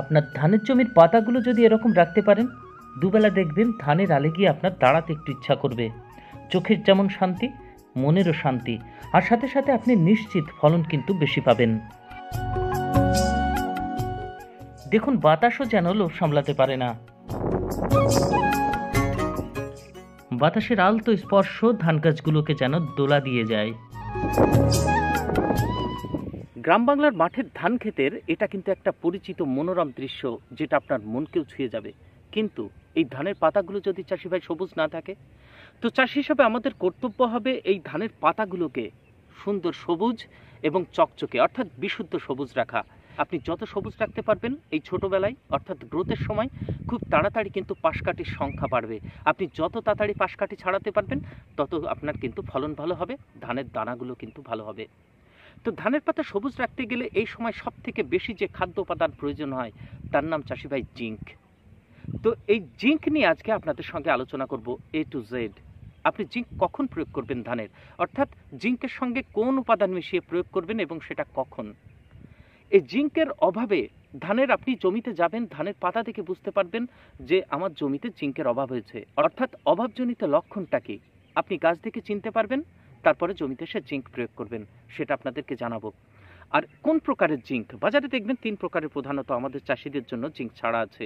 আপনার ধানের জমির পাতাগুলো যদি এরকম রাখতে পারেন দুবেলা দেখবেন ধানের আলে গিয়ে আপনার দাঁড়াতে একটু ইচ্ছা করবে চোখের যেমন শান্তি মনেরও শান্তি আর সাথে সাথে আপনি নিশ্চিত ফলন কিন্তু বেশি পাবেন দেখুন বাতাসও যেন লোভ সামলাতে পারে না বাতাসের আলতো স্পর্শ ধান গাছগুলোকে যেন দোলা দিয়ে যায় গ্রাম বাংলার মাঠের ধান ক্ষেতের এটা কিন্তু একটা পরিচিত মনোরম দৃশ্য যেটা আপনার মনকেও ছুঁয়ে যাবে কিন্তু এই ধানের পাতাগুলো যদি চাষি ভাই সবুজ না থাকে তো চাষি হিসাবে আমাদের কর্তব্য হবে এই ধানের পাতাগুলোকে সুন্দর সবুজ এবং চকচকে অর্থাৎ বিশুদ্ধ সবুজ রাখা আপনি যত সবুজ রাখতে পারবেন এই ছোটোবেলায় অর্থাৎ গ্রোথের সময় খুব তাড়াতাড়ি কিন্তু পাশকাঠির সংখ্যা বাড়বে আপনি যত তাড়াতাড়ি পাশকাঠি ছাড়াতে পারবেন তত আপনার কিন্তু ফলন ভালো হবে ধানের দানাগুলো কিন্তু ভালো হবে তো ধানের পাতা সবুজ রাখতে গেলে এই সময় সব থেকে বেশি যে খাদ্য উপাদান প্রয়োজন হয় তার নাম চাষিভাই জিঙ্ক তো এই জিঙ্ক নিয়ে আজকে আপনাদের সঙ্গে আলোচনা করব এ টু জেড আপনি জিঙ্ক কখন প্রয়োগ করবেন ধানের অর্থাৎ জিঙ্কের সঙ্গে কোন উপাদান মিশিয়ে প্রয়োগ করবেন এবং সেটা কখন এই জিঙ্কের অভাবে ধানের আপনি জমিতে যাবেন ধানের পাতা থেকে বুঝতে পারবেন যে আমার জমিতে জিঙ্কের অভাব হয়েছে অর্থাৎ অভাবজনিত লক্ষণটা কি আপনি গাছ থেকে চিনতে পারবেন তারপরে জমিতে সে জিঙ্ক প্রয়োগ করবেন সেটা আপনাদেরকে জানাবো আর কোন প্রকারের জিঙ্ক বাজারে দেখবেন তিন প্রকারের প্রধানত আমাদের চাষিদের জন্য জিঙ্ক ছাড়া আছে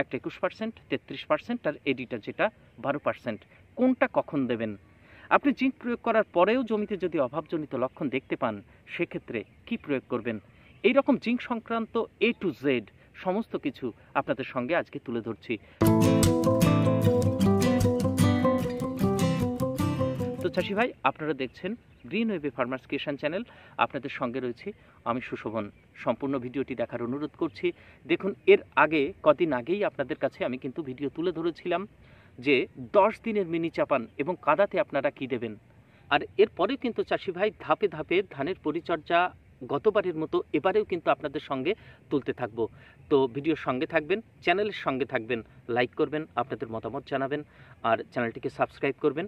একটা একুশ পার্সেন্ট তেত্রিশ পার্সেন্ট আর এডিটা যেটা বারো পার্সেন্ট কোনটা কখন দেবেন আপনি জিঙ্ক প্রয়োগ করার পরেও জমিতে যদি অভাবজনিত লক্ষণ দেখতে পান সেক্ষেত্রে কি প্রয়োগ করবেন এই রকম জিঙ্ক সংক্রান্ত এ টু জেড সমস্ত কিছু আপনাদের সঙ্গে আজকে তুলে ধরছি তো চাষি ভাই আপনারা দেখছেন গ্রিন ওয়েভে ফার্মার্স কেশন চ্যানেল আপনাদের সঙ্গে রয়েছে আমি সুশোভন সম্পূর্ণ ভিডিওটি দেখার অনুরোধ করছি দেখুন এর আগে কদিন আগেই আপনাদের কাছে আমি কিন্তু ভিডিও তুলে ধরেছিলাম যে দশ দিনের মিনি চাপান এবং কাদাতে আপনারা কি দেবেন আর এরপরে কিন্তু চাষি ভাই ধাপে ধাপে ধানের পরিচর্যা গতবারের মতো এবারেও কিন্তু আপনাদের সঙ্গে তুলতে থাকব তো ভিডিওর সঙ্গে থাকবেন চ্যানেলের সঙ্গে থাকবেন লাইক করবেন আপনাদের মতামত জানাবেন আর চ্যানেলটিকে সাবস্ক্রাইব করবেন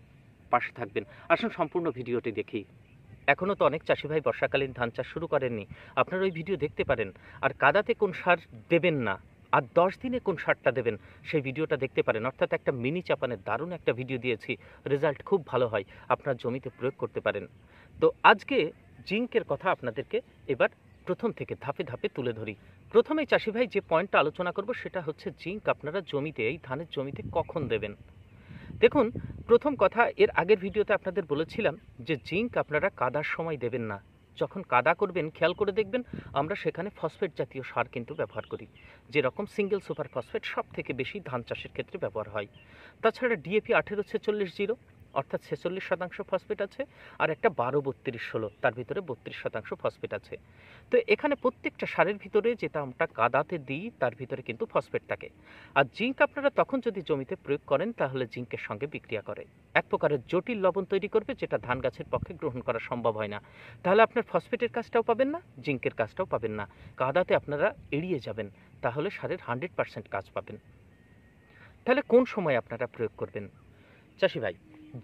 পাশে থাকবেন আসুন সম্পূর্ণ ভিডিওটি দেখি এখনও তো অনেক চাষি ভাই বর্ষাকালীন ধান চাষ শুরু করেননি আপনারা ওই ভিডিও দেখতে পারেন আর কাদাতে কোন সার দেবেন না আর দশ দিনে কোন সারটা দেবেন সেই ভিডিওটা দেখতে পারেন অর্থাৎ একটা মিনি চাপানের দারুণ একটা ভিডিও দিয়েছি রেজাল্ট খুব ভালো হয় আপনার জমিতে প্রয়োগ করতে পারেন তো আজকে জিঙ্কের কথা আপনাদেরকে এবার প্রথম থেকে ধাপে ধাপে তুলে ধরি প্রথমে চাষি ভাই যে পয়েন্টটা আলোচনা করব সেটা হচ্ছে জিঙ্ক আপনারা জমিতে এই ধানের জমিতে কখন দেবেন দেখুন প্রথম কথা এর আগের ভিডিওতে আপনাদের বলেছিলাম যে জিঙ্ক আপনারা কাদার সময় দেবেন না যখন কাদা করবেন খেয়াল করে দেখবেন আমরা সেখানে ফসফেট জাতীয় সার কিন্তু ব্যবহার করি যেরকম সিঙ্গেল সুপার ফসফেট সব থেকে বেশি ধান চাষের ক্ষেত্রে ব্যবহার হয় তাছাড়া ডিএপি আঠেরো ছেচল্লিশ জিরো অর্থাৎ ছেচল্লিশ শতাংশ ফসফেট আছে আর একটা বারো বত্রিশ ষোলো তার ভিতরে বত্রিশ শতাংশ ফসফেট আছে তো এখানে প্রত্যেকটা সারের ভিতরে যেটা আমরা কাদাতে দিই তার ভিতরে কিন্তু ফসফেট থাকে আর জিঙ্ক আপনারা তখন যদি জমিতে প্রয়োগ করেন তাহলে জিঙ্কের সঙ্গে বিক্রিয়া করে এক প্রকারের জটিল লবণ তৈরি করবে যেটা ধান গাছের পক্ষে গ্রহণ করা সম্ভব হয় না তাহলে আপনার ফসফেটের কাজটাও পাবেন না জিঙ্কের কাজটাও পাবেন না কাদাতে আপনারা এড়িয়ে যাবেন তাহলে সারের হান্ড্রেড পার্সেন্ট কাজ পাবেন তাহলে কোন সময় আপনারা প্রয়োগ করবেন চাষি ভাই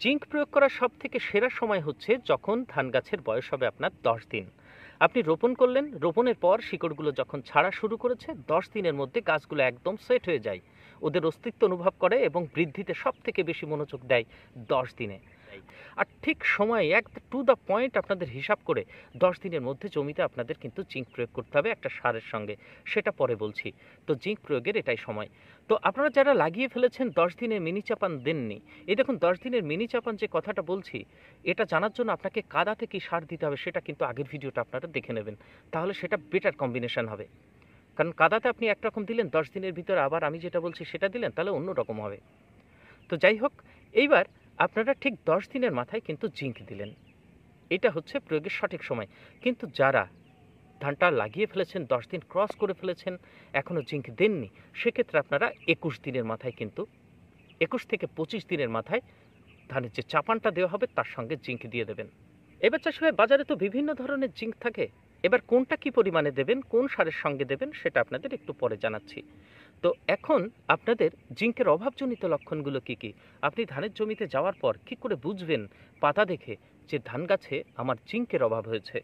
জিঙ্ক প্রয়োগ করার সব থেকে সেরা সময় হচ্ছে যখন ধান গাছের বয়স হবে আপনার দশ দিন আপনি রোপণ করলেন রোপণের পর শিকড়গুলো যখন ছাড়া শুরু করেছে দশ দিনের মধ্যে গাছগুলো একদম সেট হয়ে যায় ওদের অস্তিত্ব অনুভব করে এবং বৃদ্ধিতে সব থেকে বেশি মনোযোগ দেয় দশ দিনে আর ঠিক সময়ে এক টু দ্য পয়েন্ট আপনাদের হিসাব করে দশ দিনের মধ্যে জমিতে আপনাদের কিন্তু জিঙ্ক প্রয়োগ করতে হবে একটা সারের সঙ্গে সেটা পরে বলছি তো জিঙ্ক প্রয়োগের এটাই সময় তো আপনারা যারা লাগিয়ে ফেলেছেন দশ দিনের মিনি চাপান দেননি এই দেখুন দশ দিনের মিনি চাপান যে কথাটা বলছি এটা জানার জন্য আপনাকে কাদাতে কি সার দিতে হবে সেটা কিন্তু আগের ভিডিওটা আপনারা দেখে নেবেন তাহলে সেটা বেটার কম্বিনেশন হবে কারণ কাদাতে আপনি একরকম দিলেন দশ দিনের ভিতরে আবার আমি যেটা বলছি সেটা দিলেন তাহলে অন্য রকম হবে তো যাই হোক এইবার আপনারা ঠিক দশ দিনের মাথায় কিন্তু জিঙ্ক দিলেন এটা হচ্ছে প্রয়োগের সঠিক সময় কিন্তু যারা ধানটা লাগিয়ে ফেলেছেন দশ দিন ক্রস করে ফেলেছেন এখনও জিঙ্ক দেননি সেক্ষেত্রে আপনারা একুশ দিনের মাথায় কিন্তু একুশ থেকে পঁচিশ দিনের মাথায় ধানের যে চাপানটা দেওয়া হবে তার সঙ্গে জিঙ্ক দিয়ে দেবেন এবার চাষ বাজারে তো বিভিন্ন ধরনের জিঙ্ক থাকে এবার কোনটা কি পরিমাণে দেবেন কোন সারের সঙ্গে দেবেন সেটা আপনাদের একটু পরে জানাচ্ছি তো এখন আপনাদের জিঙ্কের অভাবজনিত লক্ষণগুলো কি কি আপনি ধানের জমিতে যাওয়ার পর কি করে বুঝবেন পাতা দেখে যে ধান গাছে আমার জিঙ্কের অভাব হয়েছে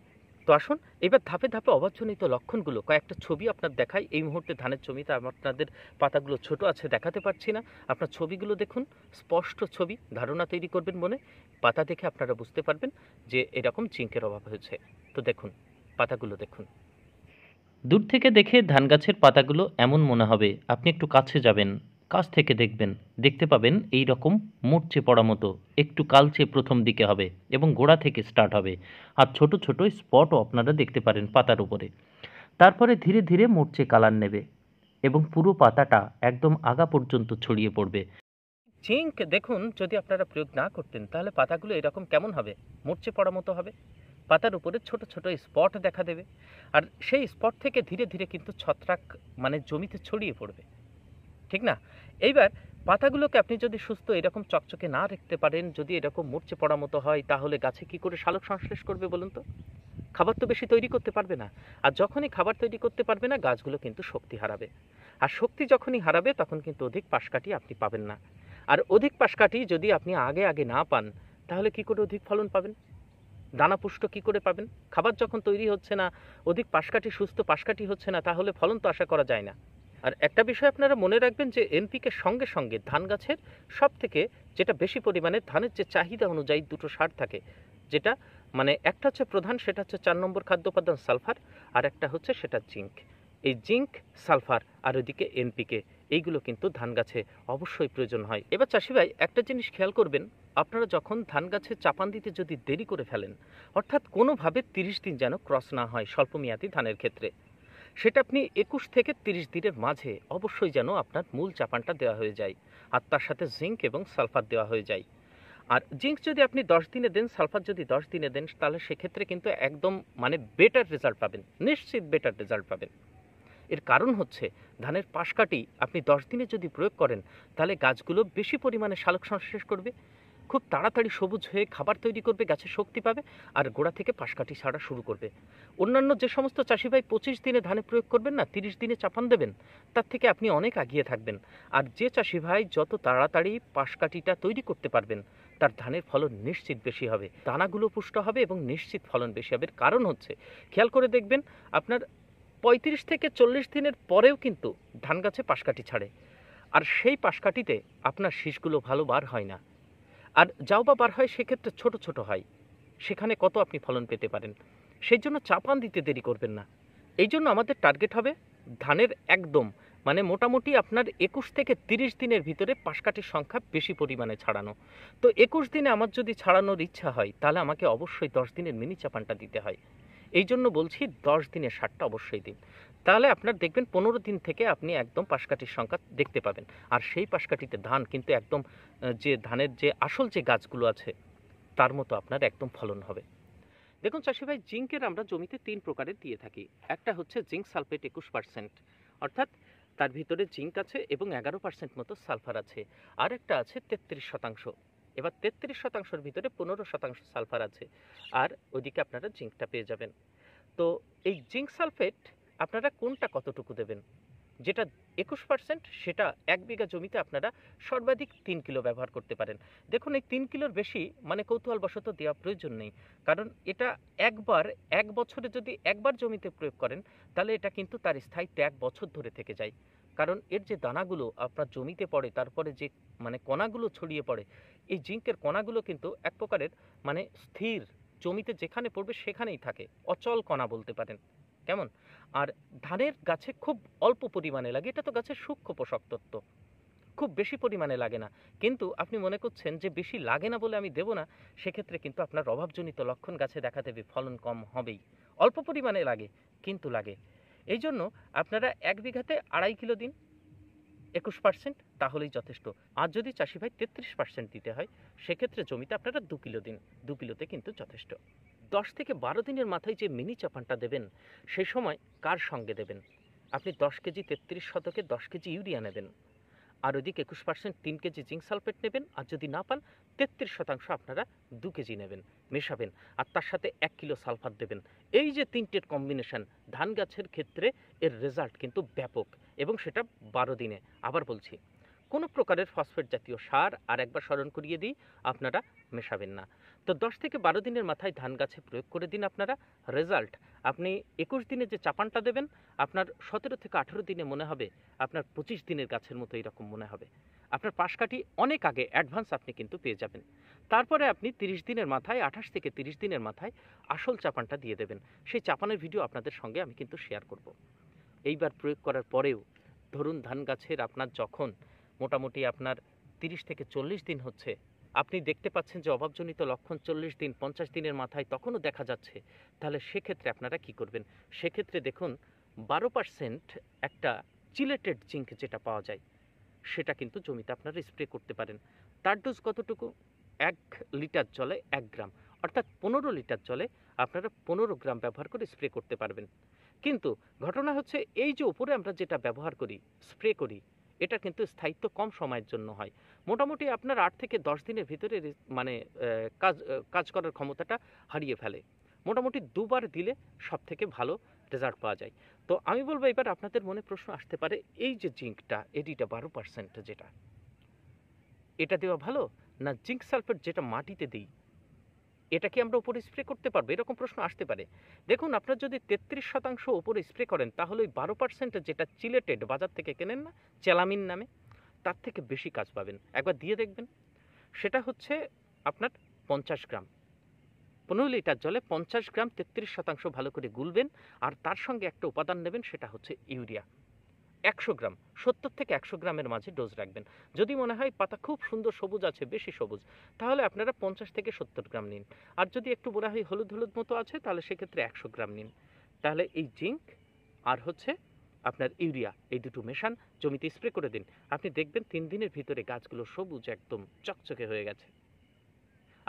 তো আসুন এবার ধাপে ধাপে অভাবজনিত লক্ষণগুলো কয়েকটা ছবি আপনার দেখাই এই মুহূর্তে ধানের জমিতে আপনাদের পাতাগুলো ছোট আছে দেখাতে পারছি না আপনার ছবিগুলো দেখুন স্পষ্ট ছবি ধারণা তৈরি করবেন মনে পাতা দেখে আপনারা বুঝতে পারবেন যে এরকম জিঙ্কের অভাব হয়েছে তো দেখুন পাতাগুলো দেখুন দূর থেকে দেখে ধান গাছের পাতাগুলো এমন মনে হবে আপনি একটু কাছে যাবেন কাছ থেকে দেখবেন দেখতে পাবেন এই রকম মরছে পড়া মতো একটু কালচে প্রথম দিকে হবে এবং গোড়া থেকে স্টার্ট হবে আর ছোট ছোট স্পটও আপনারা দেখতে পারেন পাতার উপরে তারপরে ধীরে ধীরে মরছে কালার নেবে এবং পুরো পাতাটা একদম আগা পর্যন্ত ছড়িয়ে পড়বে জিঙ্ক দেখুন যদি আপনারা প্রয়োগ না করতেন তাহলে পাতাগুলো এরকম কেমন হবে মরছে পড়া মতো হবে পাতার উপরে ছোট ছোট স্পট দেখা দেবে আর সেই স্পট থেকে ধীরে ধীরে কিন্তু ছত্রাক মানে জমিতে ছড়িয়ে পড়বে ঠিক না এইবার পাতাগুলোকে আপনি যদি সুস্থ এরকম চকচকে না রাখতে পারেন যদি এরকম মরচে পড়া মতো হয় তাহলে গাছে কি করে সালোক সংশ্লেষ করবে বলুন তো খাবার তো বেশি তৈরি করতে পারবে না আর যখনই খাবার তৈরি করতে পারবে না গাছগুলো কিন্তু শক্তি হারাবে আর শক্তি যখনই হারাবে তখন কিন্তু অধিক পাশকাটি আপনি পাবেন না আর অধিক পাশকাটি যদি আপনি আগে আগে না পান তাহলে কি করে অধিক ফলন পাবেন দানাপুষ্ট কি করে পাবেন খাবার যখন তৈরি হচ্ছে না অধিক পাশকাঠি সুস্থ পাশকাঠি হচ্ছে না তাহলে ফলন তো আশা করা যায় না আর একটা বিষয় আপনারা মনে রাখবেন যে এনপিকে সঙ্গে সঙ্গে ধান গাছের সব থেকে যেটা বেশি পরিমাণে ধানের যে চাহিদা অনুযায়ী দুটো সার থাকে যেটা মানে একটা হচ্ছে প্রধান সেটা হচ্ছে চার নম্বর খাদ্য উপাদান সালফার আর একটা হচ্ছে সেটা জিঙ্ক এই জিঙ্ক সালফার আর ওইদিকে এনপিকে এইগুলো কিন্তু ধান গাছে অবশ্যই প্রয়োজন হয় এবার চাষি ভাই একটা জিনিস খেয়াল করবেন আপনারা যখন ধান গাছে চাপান দিতে যদি দেরি করে ফেলেন অর্থাৎ কোনোভাবে তিরিশ দিন যেন ক্রস না হয় স্বল্পমেয়াদী ধানের ক্ষেত্রে সেটা আপনি একুশ থেকে তিরিশ দিনের মাঝে অবশ্যই যেন আপনার মূল চাপানটা দেওয়া হয়ে যায় আর তার সাথে জিঙ্ক এবং সালফার দেওয়া হয়ে যায় আর জিঙ্ক যদি আপনি দশ দিনে দেন সালফার যদি দশ দিনে দেন তাহলে সেক্ষেত্রে কিন্তু একদম মানে বেটার রেজাল্ট পাবেন নিশ্চিত বেটার রেজাল্ট পাবেন এর কারণ হচ্ছে ধানের পাশকাটি আপনি দশ দিনে যদি প্রয়োগ করেন তাহলে গাছগুলো বেশি পরিমাণে সালোক সংশ্লেষ করবে খুব তাড়াতাড়ি সবুজ হয়ে খাবার তৈরি করবে গাছে শক্তি পাবে আর গোড়া থেকে পাশকাঠি ছাড়া শুরু করবে অন্যান্য যে সমস্ত চাষি ভাই পঁচিশ দিনে ধানে প্রয়োগ করবেন না তিরিশ দিনে চাপান দেবেন তার থেকে আপনি অনেক আগিয়ে থাকবেন আর যে চাষি ভাই যত তাড়াতাড়ি পাশকাঠিটা তৈরি করতে পারবেন তার ধানের ফলন নিশ্চিত বেশি হবে দানাগুলো পুষ্ট হবে এবং নিশ্চিত ফলন বেশি হবে কারণ হচ্ছে খেয়াল করে দেখবেন আপনার পঁয়ত্রিশ থেকে চল্লিশ দিনের পরেও কিন্তু ধান গাছে পাশকাঠি ছাড়ে আর সেই পাশকাঠিতে আপনার শীষগুলো ভালো বার হয় না আর যাও বা বার হয় সেক্ষেত্রে ছোট ছোট হয় সেখানে কত আপনি ফলন পেতে পারেন সেই জন্য চাপান দিতে দেরি করবেন না এই জন্য আমাদের টার্গেট হবে ধানের একদম মানে মোটামুটি আপনার একুশ থেকে তিরিশ দিনের ভিতরে পাশকাঠির সংখ্যা বেশি পরিমাণে ছাড়ানো তো একুশ দিনে আমার যদি ছাড়ানোর ইচ্ছা হয় তাহলে আমাকে অবশ্যই দশ দিনের মিনি চাপানটা দিতে হয় এই জন্য বলছি দশ দিনে সারটা অবশ্যই দিন তাহলে আপনার দেখবেন পনেরো দিন থেকে আপনি একদম পাশকাঠির সংখ্যা দেখতে পাবেন আর সেই পাশকাঠিতে ধান কিন্তু একদম যে ধানের যে আসল যে গাছগুলো আছে তার মতো আপনার একদম ফলন হবে দেখুন চাষি ভাই জিঙ্কের আমরা জমিতে তিন প্রকারের দিয়ে থাকি একটা হচ্ছে জিঙ্ক সালফেট একুশ পার্সেন্ট অর্থাৎ তার ভিতরে জিঙ্ক আছে এবং এগারো পার্সেন্ট মতো সালফার আছে আর একটা আছে তেত্রিশ শতাংশ এবার তেত্রিশ শতাংশের ভিতরে পনেরো শতাংশ সালফার আছে আর ওইদিকে আপনারা জিঙ্কটা পেয়ে যাবেন তো এই জিঙ্ক সালফেট আপনারা কোনটা কতটুকু দেবেন যেটা একুশ পার্সেন্ট সেটা এক বিঘা জমিতে আপনারা সর্বাধিক তিন কিলো ব্যবহার করতে পারেন দেখুন এই তিন কিলোর বেশি মানে কৌতূহলবশত দেওয়া প্রয়োজন নেই কারণ এটা একবার এক বছরে যদি একবার জমিতে প্রয়োগ করেন তাহলে এটা কিন্তু তার স্থায়িত্ব এক বছর ধরে থেকে যায় কারণ এর যে দানাগুলো আপনার জমিতে পড়ে তারপরে যে মানে কণাগুলো ছড়িয়ে পড়ে এই জিঙ্কের কণাগুলো কিন্তু এক প্রকারের মানে স্থির জমিতে যেখানে পড়বে সেখানেই থাকে অচল কণা বলতে পারেন কেমন আর ধানের গাছে খুব অল্প পরিমাণে লাগে এটা তো গাছের সূক্ষ্ম পোষক তত্ত্ব খুব বেশি পরিমাণে লাগে না কিন্তু আপনি মনে করছেন যে বেশি লাগে না বলে আমি দেব না সেক্ষেত্রে কিন্তু আপনার অভাবজনিত লক্ষণ গাছে দেখা দেবে ফলন কম হবেই অল্প পরিমাণে লাগে কিন্তু লাগে এই জন্য আপনারা এক বিঘাতে আড়াই কিলো দিন একুশ পার্সেন্ট তাহলেই যথেষ্ট আর যদি চাষি ভাই তেত্রিশ পার্সেন্ট দিতে হয় সেক্ষেত্রে জমিতে আপনারা দু কিলো দিন দু কিলোতে কিন্তু যথেষ্ট দশ থেকে বারো দিনের মাথায় যে মিনি চাপানটা দেবেন সেই সময় কার সঙ্গে দেবেন আপনি দশ কেজি তেত্রিশ শতকে দশ কেজি ইউরিয়া নেবেন আর ওদিকে একুশ পার্সেন্ট তিন কেজি জিঙ্ক সালফেট নেবেন আর যদি না পান তেত্রিশ শতাংশ আপনারা দু কেজি নেবেন মেশাবেন আর তার সাথে এক কিলো সালফার দেবেন এই যে তিনটের কম্বিনেশান ধান গাছের ক্ষেত্রে এর রেজাল্ট কিন্তু ব্যাপক এবং সেটা বারো দিনে আবার বলছি কোনো প্রকারের ফসফেট জাতীয় সার আর একবার স্মরণ করিয়ে দিই আপনারা মেশাবেন না তো দশ থেকে বারো দিনের মাথায় ধান গাছে প্রয়োগ করে দিন আপনারা রেজাল্ট আপনি একুশ দিনে যে চাপানটা দেবেন আপনার সতেরো থেকে আঠেরো দিনে মনে হবে আপনার পঁচিশ দিনের গাছের মতো এরকম মনে হবে আপনার পাশকাঠি অনেক আগে অ্যাডভান্স আপনি কিন্তু পেয়ে যাবেন তারপরে আপনি তিরিশ দিনের মাথায় আঠাশ থেকে তিরিশ দিনের মাথায় আসল চাপানটা দিয়ে দেবেন সেই চাপানের ভিডিও আপনাদের সঙ্গে আমি কিন্তু শেয়ার করব এইবার প্রয়োগ করার পরেও ধরুন ধান গাছের আপনার যখন মোটামুটি আপনার তিরিশ থেকে চল্লিশ দিন হচ্ছে আপনি দেখতে পাচ্ছেন যে অভাবজনিত লক্ষণ চল্লিশ দিন পঞ্চাশ দিনের মাথায় তখনও দেখা যাচ্ছে তাহলে সেক্ষেত্রে আপনারা কি করবেন সেক্ষেত্রে দেখুন বারো পার্সেন্ট একটা চিলেটেড জিঙ্ক যেটা পাওয়া যায় সেটা কিন্তু জমিতে আপনারা স্প্রে করতে পারেন তার ডোজ কতটুকু এক লিটার জলে এক গ্রাম অর্থাৎ পনেরো লিটার জলে আপনারা পনেরো গ্রাম ব্যবহার করে স্প্রে করতে পারবেন কিন্তু ঘটনা হচ্ছে এই যে উপরে আমরা যেটা ব্যবহার করি স্প্রে করি এটা কিন্তু স্থায়িত্ব কম সময়ের জন্য হয় মোটামুটি আপনার আট থেকে দশ দিনের ভিতরে মানে কাজ কাজ করার ক্ষমতাটা হারিয়ে ফেলে মোটামুটি দুবার দিলে সব থেকে ভালো রেজাল্ট পাওয়া যায় তো আমি বলবো এবার আপনাদের মনে প্রশ্ন আসতে পারে এই যে জিঙ্কটা এডিটা বারো পার্সেন্ট যেটা এটা দেওয়া ভালো না জিঙ্ক সালফেট যেটা মাটিতে দিই এটা কি আমরা উপরে স্প্রে করতে পারবো এরকম প্রশ্ন আসতে পারে দেখুন আপনার যদি তেত্রিশ শতাংশ উপরে স্প্রে করেন তাহলে ওই বারো পার্সেন্ট যেটা চিলেটেড বাজার থেকে কেনেন না চেলামিন নামে তার থেকে বেশি কাজ পাবেন একবার দিয়ে দেখবেন সেটা হচ্ছে আপনার পঞ্চাশ গ্রাম পনেরো লিটার জলে পঞ্চাশ গ্রাম তেত্রিশ শতাংশ ভালো করে গুলবেন আর তার সঙ্গে একটা উপাদান নেবেন সেটা হচ্ছে ইউরিয়া একশো গ্রাম সত্তর থেকে একশো গ্রামের মাঝে ডোজ রাখবেন যদি মনে হয় পাতা খুব সুন্দর সবুজ আছে বেশি সবুজ তাহলে আপনারা পঞ্চাশ থেকে সত্তর গ্রাম নিন আর যদি একটু মনে হয় হলুদ হলুদ মতো আছে তাহলে সেক্ষেত্রে একশো গ্রাম নিন তাহলে এই জিঙ্ক আর হচ্ছে আপনার ইউরিয়া এই দুটো মেশান জমিতে স্প্রে করে দিন আপনি দেখবেন তিন দিনের ভিতরে গাছগুলো সবুজ একদম চকচকে হয়ে গেছে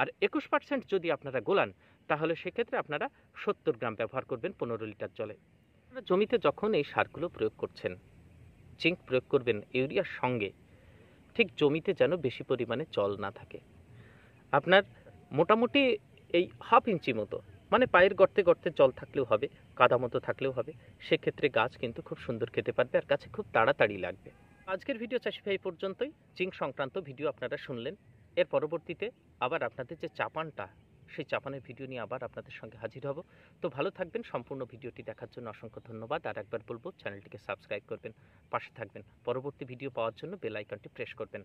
আর একুশ পার্সেন্ট যদি আপনারা গোলান তাহলে সেক্ষেত্রে আপনারা সত্তর গ্রাম ব্যবহার করবেন পনেরো লিটার জলে জমিতে যখন এই সারগুলো প্রয়োগ করছেন জিঙ্ক প্রয়োগ করবেন ইউরিয়ার সঙ্গে ঠিক জমিতে যেন বেশি পরিমাণে জল না থাকে আপনার মোটামুটি এই হাফ ইঞ্চি মতো মানে পায়ের গর্তে গর্তে জল থাকলেও হবে কাদা মতো থাকলেও হবে সেক্ষেত্রে গাছ কিন্তু খুব সুন্দর খেতে পারবে আর গাছে খুব তাড়াতাড়ি লাগবে আজকের ভিডিও চাষি ভাই পর্যন্তই জিঙ্ক সংক্রান্ত ভিডিও আপনারা শুনলেন এর পরবর্তীতে আবার আপনাদের যে চাপানটা সেই চাপানের ভিডিও নিয়ে আবার আপনাদের সঙ্গে হাজির হব তো ভালো থাকবেন সম্পূর্ণ ভিডিওটি দেখার জন্য অসংখ্য ধন্যবাদ আর একবার বলবো চ্যানেলটিকে সাবস্ক্রাইব করবেন পাশে থাকবেন পরবর্তী ভিডিও পাওয়ার জন্য বেল আইকনটি প্রেস করবেন